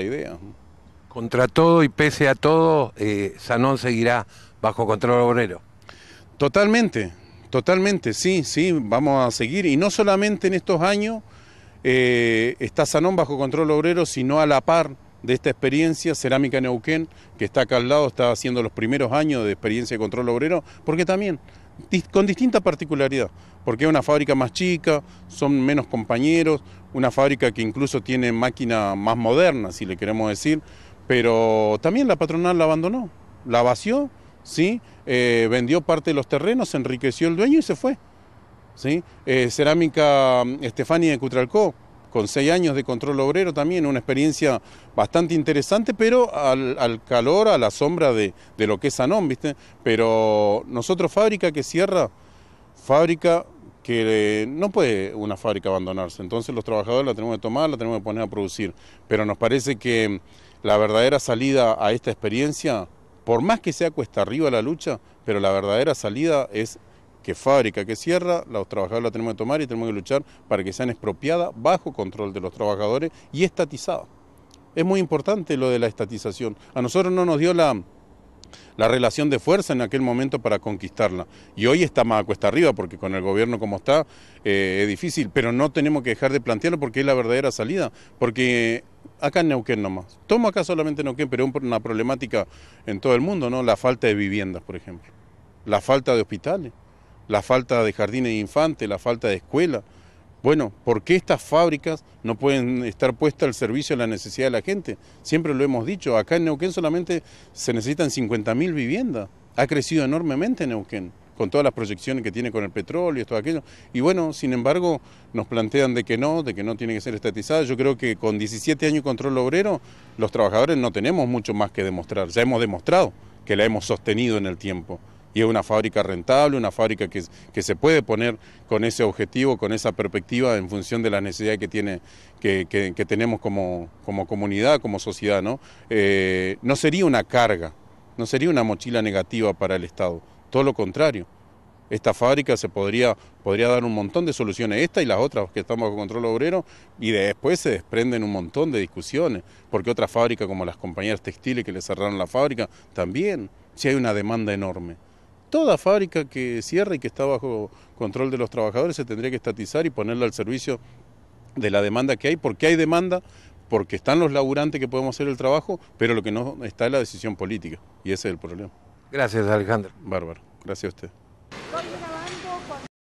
idea. Contra todo y pese a todo, eh, Sanón seguirá bajo control obrero. Totalmente, totalmente, sí, sí, vamos a seguir. Y no solamente en estos años eh, está Sanón bajo control obrero, sino a la par de esta experiencia, Cerámica Neuquén, que está acá al lado, está haciendo los primeros años de experiencia de control obrero, porque también con distinta particularidad, porque es una fábrica más chica, son menos compañeros, una fábrica que incluso tiene máquina más moderna, si le queremos decir, pero también la patronal la abandonó, la vació, ¿sí? Eh, vendió parte de los terrenos, se enriqueció el dueño y se fue. ¿sí? Eh, cerámica mm, Estefani de Cutralcó, con seis años de control obrero también, una experiencia bastante interesante, pero al, calor, a la sombra de, de, lo que es Anón, ¿viste? Pero nosotros fábrica que cierra, fábrica que eh, no puede una fábrica abandonarse, entonces los trabajadores la tenemos que tomar, la tenemos que poner a producir, pero nos parece que la verdadera salida a esta experiencia, por más que sea cuesta arriba la lucha, pero la verdadera salida es que fábrica que cierra, los trabajadores la tenemos que tomar y tenemos que luchar para que sean expropiadas bajo control de los trabajadores y estatizadas. Es muy importante lo de la estatización. A nosotros no nos dio la, la relación de fuerza en aquel momento para conquistarla. Y hoy está más a cuesta arriba, porque con el gobierno como está eh, es difícil, pero no tenemos que dejar de plantearlo porque es la verdadera salida, porque acá en Neuquén nomás. Tomo acá solamente Neuquén, pero es una problemática en todo el mundo, ¿no? La falta de viviendas, por ejemplo, la falta de hospitales la falta de jardines de infantes, la falta de escuela. Bueno, ¿por qué estas fábricas no pueden estar puestas al servicio de la necesidad de la gente? Siempre lo hemos dicho, acá en Neuquén solamente se necesitan 50.000 viviendas. Ha crecido enormemente Neuquén, con todas las proyecciones que tiene con el petróleo, y todo aquello. Y bueno, sin embargo, nos plantean de que no, de que no tiene que ser estatizada. Yo creo que con 17 años de control obrero, los trabajadores no tenemos mucho más que demostrar. Ya hemos demostrado que la hemos sostenido en el tiempo y es una fábrica rentable, una fábrica que, que, se puede poner con ese objetivo, con esa perspectiva en función de las necesidades que, tiene, que, tenemos como, como, comunidad, como sociedad. ¿no? Eh, no sería una carga, no sería una mochila negativa para el Estado, todo lo contrario. Esta fábrica se podría, podría dar un montón de soluciones, esta y las otras que estamos con control obrero, y después se desprenden un montón de discusiones, porque otras fábricas como las compañías textiles que le cerraron la fábrica, también, si hay una demanda enorme toda fábrica que cierre y que está bajo control de los trabajadores se tendría que estatizar y ponerla al servicio de la demanda que hay, porque hay demanda, porque están los laburantes que podemos hacer el trabajo, pero lo que no está es la decisión política, y ese es el problema. Gracias, Alejandro. Bárbaro, gracias a usted.